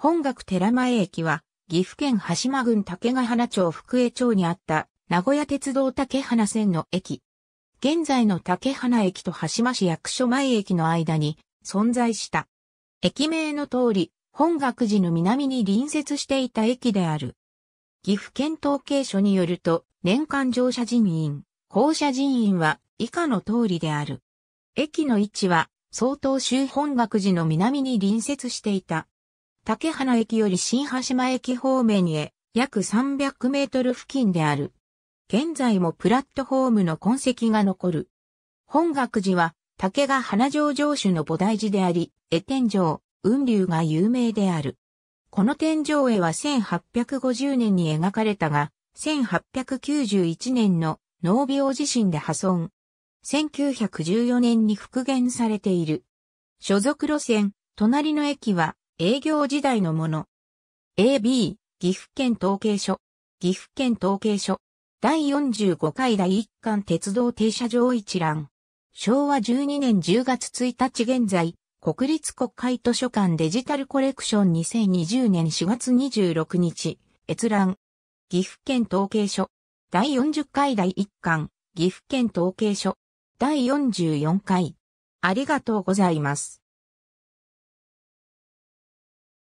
本学寺前駅は、岐阜県羽島郡竹ヶ花町福江町にあった、名古屋鉄道竹花線の駅。現在の竹花駅と羽島市役所前駅の間に存在した。駅名の通り、本学寺の南に隣接していた駅である。岐阜県統計所によると、年間乗車人員、降車人員は以下の通りである。駅の位置は、相当州本学寺の南に隣接していた。竹花駅より新橋島駅方面へ約300メートル付近である。現在もプラットホームの痕跡が残る。本学寺は竹が花城城主の菩提寺であり、絵天井、雲流が有名である。この天井絵は1850年に描かれたが、1891年の農病地震で破損。1914年に復元されている。所属路線、隣の駅は営業時代のもの。AB、岐阜県統計所。岐阜県統計所。第45回第1巻鉄道停車場一覧。昭和12年10月1日現在、国立国会図書館デジタルコレクション2020年4月26日、閲覧。岐阜県統計所。第40回第1巻、岐阜県統計所。第44回。ありがとうございます。